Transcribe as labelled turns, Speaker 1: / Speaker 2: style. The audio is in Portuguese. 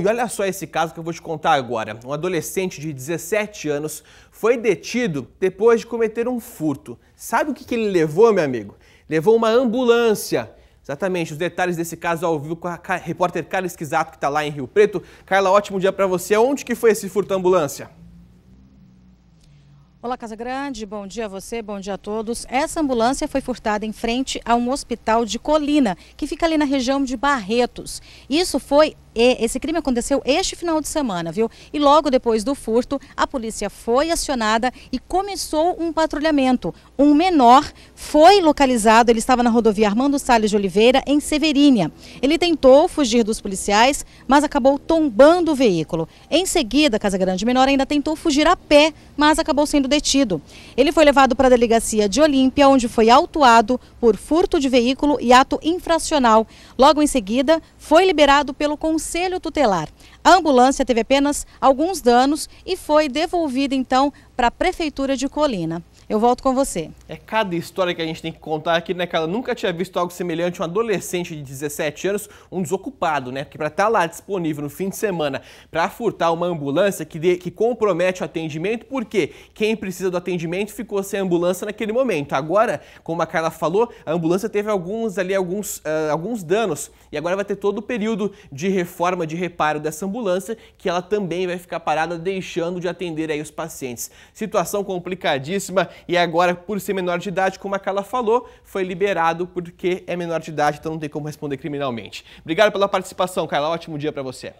Speaker 1: E olha só esse caso que eu vou te contar agora. Um adolescente de 17 anos foi detido depois de cometer um furto. Sabe o que, que ele levou, meu amigo? Levou uma ambulância. Exatamente, os detalhes desse caso ao vivo com a repórter Carla Esquisato, que está lá em Rio Preto. Carla, ótimo dia para você. Onde que foi esse furto ambulância?
Speaker 2: Olá, Casa Grande. Bom dia a você, bom dia a todos. Essa ambulância foi furtada em frente a um hospital de Colina, que fica ali na região de Barretos. Isso foi esse crime aconteceu este final de semana, viu? E logo depois do furto, a polícia foi acionada e começou um patrulhamento. Um menor foi localizado, ele estava na rodovia Armando Salles de Oliveira, em Severínia. Ele tentou fugir dos policiais, mas acabou tombando o veículo. Em seguida, Casa Grande Menor ainda tentou fugir a pé, mas acabou sendo detido. Ele foi levado para a delegacia de Olímpia, onde foi autuado por furto de veículo e ato infracional. Logo em seguida, foi liberado pelo Conselho conselho tutelar. A ambulância teve apenas alguns danos e foi devolvida então para a Prefeitura de Colina. Eu volto com você.
Speaker 1: É cada história que a gente tem que contar aqui, né, Carla? Nunca tinha visto algo semelhante. Um adolescente de 17 anos, um desocupado, né? Porque para estar tá lá disponível no fim de semana para furtar uma ambulância que, que compromete o atendimento, porque quem precisa do atendimento ficou sem ambulância naquele momento. Agora, como a Carla falou, a ambulância teve alguns ali, alguns, uh, alguns danos. E agora vai ter todo o período de reforma, de reparo dessa ambulância, que ela também vai ficar parada, deixando de atender aí os pacientes. Situação complicadíssima e agora, por ser menor de idade, como a Carla falou, foi liberado porque é menor de idade, então não tem como responder criminalmente. Obrigado pela participação, Carla. Ótimo dia para você.